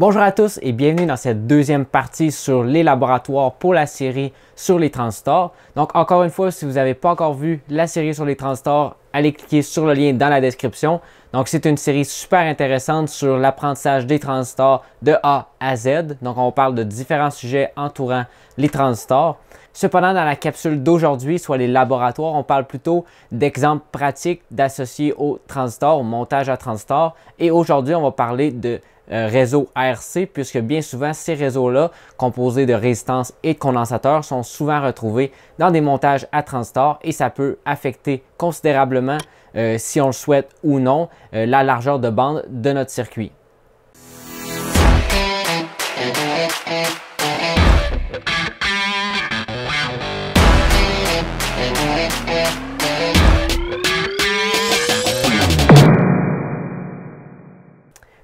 Bonjour à tous et bienvenue dans cette deuxième partie sur les laboratoires pour la série sur les transistors. Donc encore une fois, si vous n'avez pas encore vu la série sur les transistors, allez cliquer sur le lien dans la description. Donc c'est une série super intéressante sur l'apprentissage des transistors de A à Z. Donc on parle de différents sujets entourant les transistors. Cependant, dans la capsule d'aujourd'hui, soit les laboratoires, on parle plutôt d'exemples pratiques d'associés aux transistors, au montage à transistors. Et aujourd'hui, on va parler de euh, réseau ARC puisque bien souvent ces réseaux-là, composés de résistances et de condensateurs, sont souvent retrouvés dans des montages à transistors, et ça peut affecter considérablement, euh, si on le souhaite ou non, euh, la largeur de bande de notre circuit.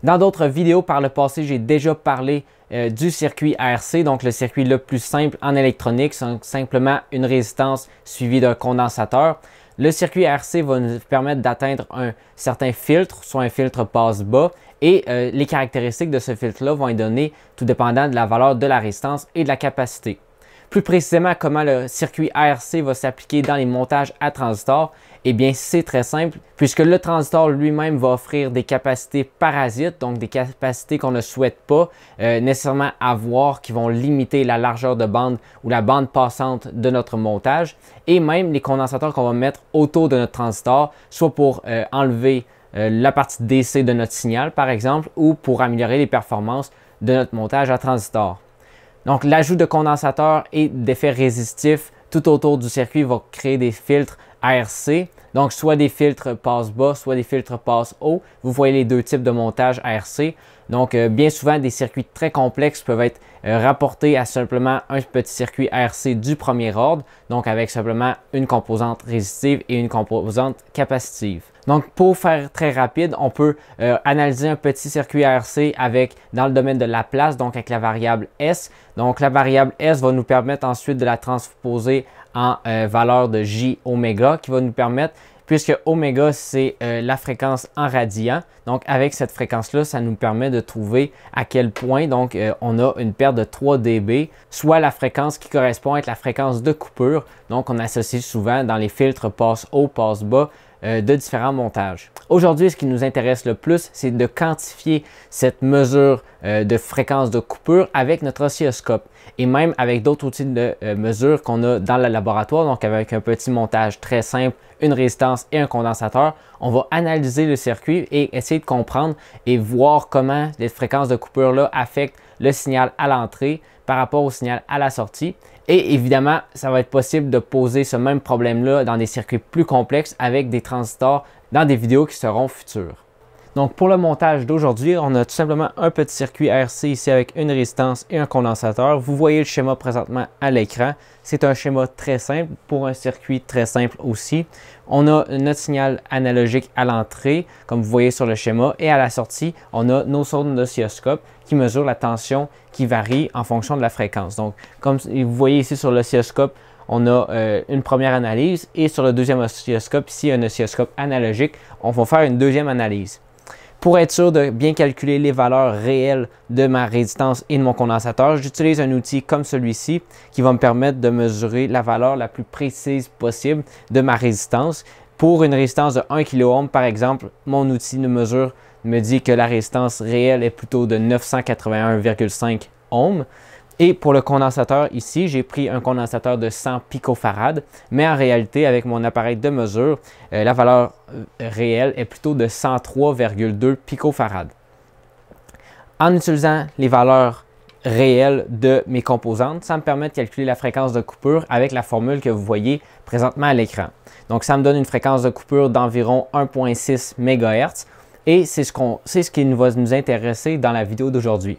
Dans d'autres vidéos par le passé, j'ai déjà parlé euh, du circuit ARC, donc le circuit le plus simple en électronique, c'est simplement une résistance suivie d'un condensateur. Le circuit ARC va nous permettre d'atteindre un certain filtre, soit un filtre passe-bas, et euh, les caractéristiques de ce filtre-là vont être données tout dépendant de la valeur de la résistance et de la capacité. Plus précisément, comment le circuit ARC va s'appliquer dans les montages à transistor Eh bien, c'est très simple, puisque le transistor lui-même va offrir des capacités parasites, donc des capacités qu'on ne souhaite pas euh, nécessairement avoir, qui vont limiter la largeur de bande ou la bande passante de notre montage, et même les condensateurs qu'on va mettre autour de notre transistor, soit pour euh, enlever euh, la partie DC de notre signal, par exemple, ou pour améliorer les performances de notre montage à transistor. Donc l'ajout de condensateurs et d'effets résistifs tout autour du circuit va créer des filtres ARC. Donc soit des filtres passe bas, soit des filtres passe haut. Vous voyez les deux types de montage ARC. Donc, euh, bien souvent, des circuits très complexes peuvent être euh, rapportés à simplement un petit circuit RC du premier ordre, donc avec simplement une composante résistive et une composante capacitive. Donc, pour faire très rapide, on peut euh, analyser un petit circuit RC avec, dans le domaine de la place donc avec la variable S. Donc, la variable S va nous permettre ensuite de la transposer en valeur de J oméga, qui va nous permettre puisque oméga, c'est euh, la fréquence en radiant. Donc, avec cette fréquence-là, ça nous permet de trouver à quel point donc, euh, on a une perte de 3 dB, soit la fréquence qui correspond à la fréquence de coupure. Donc, on associe souvent dans les filtres passe haut, passe bas, euh, de différents montages. Aujourd'hui, ce qui nous intéresse le plus, c'est de quantifier cette mesure euh, de fréquence de coupure avec notre oscilloscope et même avec d'autres outils de euh, mesure qu'on a dans le laboratoire, donc avec un petit montage très simple, une résistance et un condensateur, on va analyser le circuit et essayer de comprendre et voir comment les fréquences de coupure-là affectent le signal à l'entrée par rapport au signal à la sortie et évidemment, ça va être possible de poser ce même problème-là dans des circuits plus complexes avec des transistors dans des vidéos qui seront futures. Donc pour le montage d'aujourd'hui, on a tout simplement un petit circuit RC ici avec une résistance et un condensateur. Vous voyez le schéma présentement à l'écran. C'est un schéma très simple pour un circuit très simple aussi. On a notre signal analogique à l'entrée, comme vous voyez sur le schéma, et à la sortie, on a nos sondes d'oscilloscope qui mesurent la tension qui varie en fonction de la fréquence. Donc comme vous voyez ici sur l'oscilloscope, on a euh, une première analyse et sur le deuxième oscilloscope, ici un oscilloscope analogique, on va faire une deuxième analyse. Pour être sûr de bien calculer les valeurs réelles de ma résistance et de mon condensateur, j'utilise un outil comme celui-ci qui va me permettre de mesurer la valeur la plus précise possible de ma résistance. Pour une résistance de 1 kOhm, par exemple, mon outil de mesure me dit que la résistance réelle est plutôt de 981,5 ohms. Et pour le condensateur ici, j'ai pris un condensateur de 100 picofarads, mais en réalité, avec mon appareil de mesure, euh, la valeur euh, réelle est plutôt de 103,2 picofarads. En utilisant les valeurs réelles de mes composantes, ça me permet de calculer la fréquence de coupure avec la formule que vous voyez présentement à l'écran. Donc ça me donne une fréquence de coupure d'environ 1.6 MHz et c'est ce, ce qui va nous intéresser dans la vidéo d'aujourd'hui.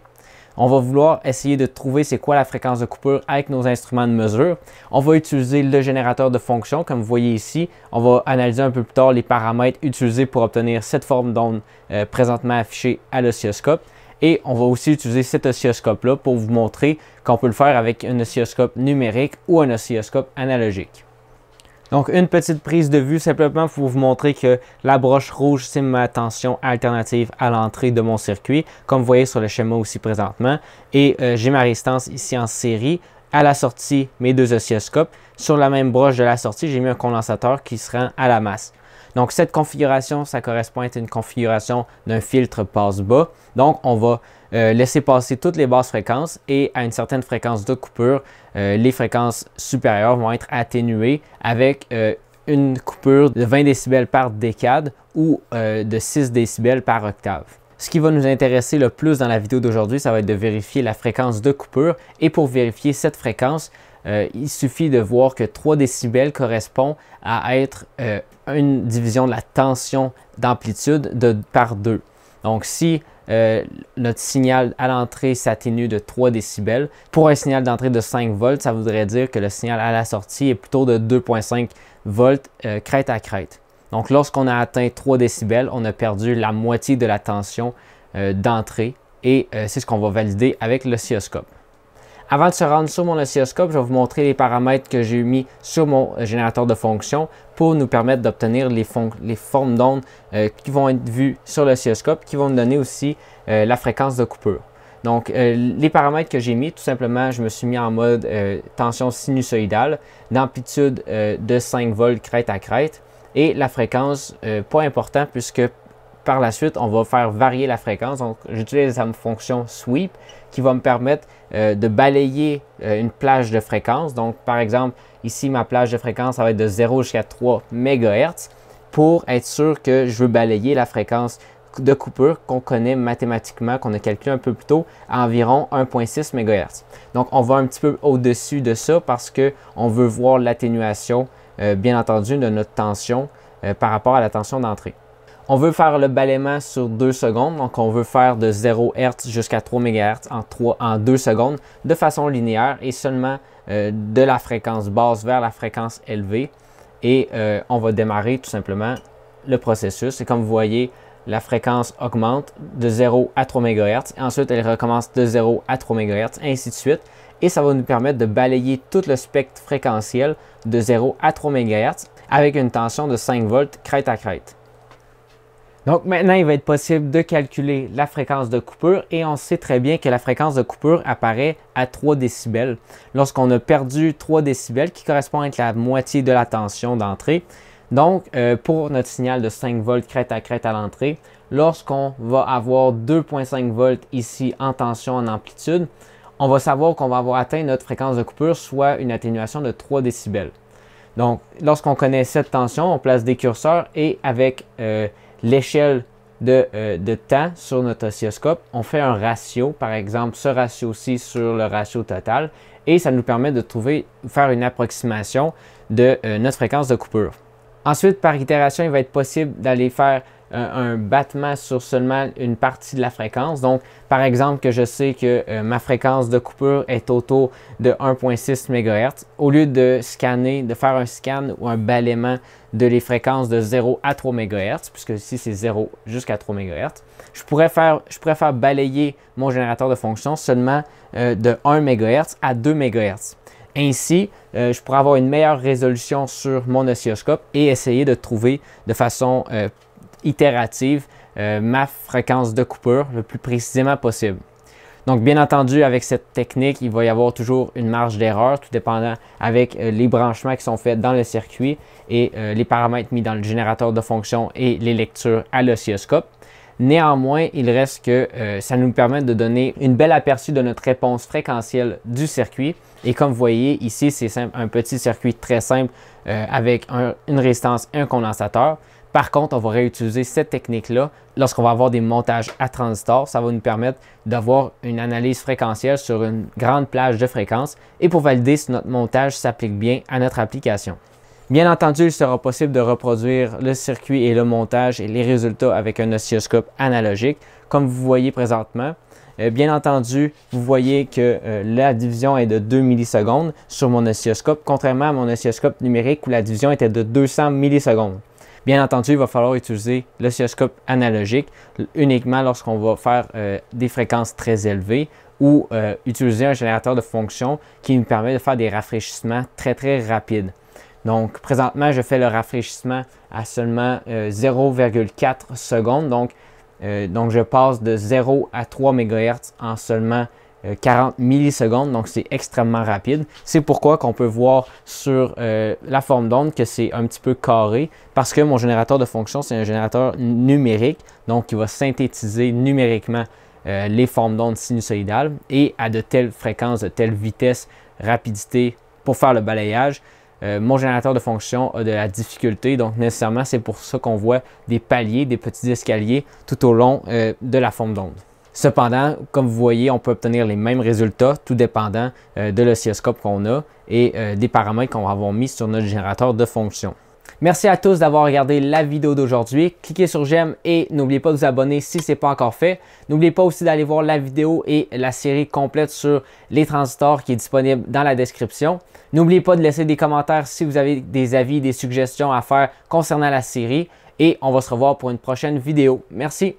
On va vouloir essayer de trouver c'est quoi la fréquence de coupure avec nos instruments de mesure. On va utiliser le générateur de fonction, comme vous voyez ici. On va analyser un peu plus tard les paramètres utilisés pour obtenir cette forme d'onde euh, présentement affichée à l'oscilloscope. Et on va aussi utiliser cet oscilloscope-là pour vous montrer qu'on peut le faire avec un oscilloscope numérique ou un oscilloscope analogique. Donc une petite prise de vue simplement pour vous montrer que la broche rouge c'est ma tension alternative à l'entrée de mon circuit, comme vous voyez sur le schéma aussi présentement. Et euh, j'ai ma résistance ici en série. À la sortie, mes deux oscilloscopes. Sur la même broche de la sortie, j'ai mis un condensateur qui sera à la masse. Donc cette configuration, ça correspond à une configuration d'un filtre passe-bas. Donc on va euh, laisser passer toutes les basses fréquences et à une certaine fréquence de coupure, euh, les fréquences supérieures vont être atténuées avec euh, une coupure de 20 décibels par décade ou de 6 décibels par octave. Ce qui va nous intéresser le plus dans la vidéo d'aujourd'hui, ça va être de vérifier la fréquence de coupure. Et pour vérifier cette fréquence, euh, il suffit de voir que 3 décibels correspond à être euh, une division de la tension d'amplitude de, par 2. Donc si euh, notre signal à l'entrée s'atténue de 3 décibels, pour un signal d'entrée de 5 volts, ça voudrait dire que le signal à la sortie est plutôt de 2.5 volts crête à crête. Donc lorsqu'on a atteint 3 décibels, on a perdu la moitié de la tension euh, d'entrée et euh, c'est ce qu'on va valider avec l'oscilloscope. Avant de se rendre sur mon oscilloscope, je vais vous montrer les paramètres que j'ai mis sur mon euh, générateur de fonction pour nous permettre d'obtenir les, formes d'ondes qui vont être vues sur l'oscilloscope, qui vont nous donner aussi la fréquence de coupure. Donc, les paramètres que j'ai mis, tout simplement, je me suis mis en mode tension sinusoïdale, d'amplitude de 5 volts crête à crête. Et la fréquence, euh, pas important puisque par la suite, on va faire varier la fréquence. Donc, j'utilise la fonction sweep qui va me permettre euh, de balayer euh, une plage de fréquence. Donc, par exemple, ici, ma plage de fréquence, ça va être de 0 jusqu'à 3 MHz pour être sûr que je veux balayer la fréquence de coupure qu'on connaît mathématiquement, qu'on a calculé un peu plus tôt, à environ 1.6 MHz. Donc, on va un petit peu au-dessus de ça parce qu'on veut voir l'atténuation euh, bien entendu, de notre tension euh, par rapport à la tension d'entrée. On veut faire le balayement sur 2 secondes, donc on veut faire de 0 Hz jusqu'à 3 MHz en, 2 secondes de façon linéaire et seulement euh, de la fréquence basse vers la fréquence élevée. Et on va démarrer tout simplement le processus. Et comme vous voyez, la fréquence augmente de 0 à 3 MHz. Ensuite, elle recommence de 0 à 3 MHz, ainsi de suite, et ça va nous permettre de balayer tout le spectre fréquentiel de 0 à 3 MHz avec une tension de 5 volts crête à crête. Donc maintenant, il va être possible de calculer la fréquence de coupure et on sait très bien que la fréquence de coupure apparaît à 3 décibels. Lorsqu'on a perdu 3 décibels, qui correspond à la moitié de la tension d'entrée, donc, euh, pour notre signal de 5 volts crête à crête à l'entrée, lorsqu'on va avoir 2.5 volts ici en tension en amplitude, on va savoir qu'on va avoir atteint notre fréquence de coupure, soit une atténuation de 3 décibels. Donc, lorsqu'on connaît cette tension, on place des curseurs et avec euh, l'échelle euh, de, temps sur notre oscilloscope, on fait un ratio, par exemple ce ratio-ci sur le ratio total, et ça nous permet de trouver, faire une approximation de euh, notre fréquence de coupure. Ensuite, par itération, il va être possible d'aller faire un battement sur seulement une partie de la fréquence. Donc, par exemple, que je sais que euh, ma fréquence de coupure est autour de 1.6 MHz. Au lieu de scanner, de faire un scan ou un balayement de les fréquences de 0 à 3 MHz, puisque ici c'est 0 jusqu'à 3 MHz, je pourrais, faire, je balayer mon générateur de fonction seulement euh, de 1 MHz à 2 MHz. Ainsi, euh, je pourrais avoir une meilleure résolution sur mon oscilloscope et essayer de trouver de façon itérative euh, ma fréquence de coupure le plus précisément possible. Donc, bien entendu, avec cette technique, il va y avoir toujours une marge d'erreur, tout dépendant avec euh, les branchements qui sont faits dans le circuit et euh, les paramètres mis dans le générateur de fonction et les lectures à l'oscilloscope. Néanmoins, il reste que ça nous permet de donner une belle aperçu de notre réponse fréquentielle du circuit. Et comme vous voyez ici, c'est un petit circuit très simple avec une résistance et un condensateur. Par contre, on va réutiliser cette technique-là lorsqu'on va avoir des montages à transistor. Ça va nous permettre d'avoir une analyse fréquentielle sur une grande plage de fréquences et pour valider si notre montage s'applique bien à notre application. Bien entendu, il sera possible de reproduire le circuit et le montage et les résultats avec un oscilloscope analogique, comme vous voyez présentement. Euh, bien entendu, vous voyez que euh, la division est de 2 millisecondes sur mon oscilloscope, contrairement à mon oscilloscope numérique où la division était de 200 millisecondes. Bien entendu, il va falloir utiliser l'oscilloscope analogique uniquement lorsqu'on va faire euh, des fréquences très élevées ou euh, utiliser un générateur de fonction qui nous permet de faire des rafraîchissements très très rapides. Donc présentement, je fais le rafraîchissement à seulement 0,4 euh, secondes. Donc, donc je passe de 0 à 3 MHz en seulement 40 euh, millisecondes, donc c'est extrêmement rapide. C'est pourquoi qu'on peut voir sur euh, la forme d'onde que c'est un petit peu carré, parce que mon générateur de fonction, c'est un générateur numérique, donc il va synthétiser numériquement euh, les formes d'onde sinusoïdales et à de telles fréquences, de telles vitesses, rapidité pour faire le balayage. mon générateur de fonction a de la difficulté, donc nécessairement c'est pour ça qu'on voit des paliers, des petits escaliers tout au long de la forme d'onde. Cependant, comme vous voyez, on peut obtenir les mêmes résultats tout dépendant euh, de l'oscilloscope qu'on a et euh, des paramètres qu'on va avoir mis sur notre générateur de fonction. Merci à tous d'avoir regardé la vidéo d'aujourd'hui. Cliquez sur j'aime et n'oubliez pas de vous abonner si ce n'est pas encore fait. N'oubliez pas aussi d'aller voir la vidéo et la série complète sur les transistors qui est disponible dans la description. N'oubliez pas de laisser des commentaires si vous avez des avis, des suggestions à faire concernant la série et on va se revoir pour une prochaine vidéo. Merci.